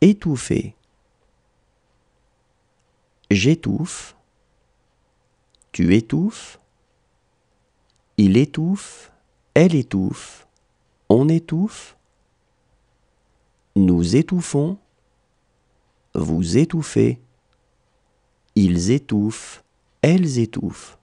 étouffer. J'étouffe. Tu étouffes. Il étouffe. Elle étouffe. On étouffe. Nous étouffons. Vous étouffez. Ils étouffent. Elles étouffent.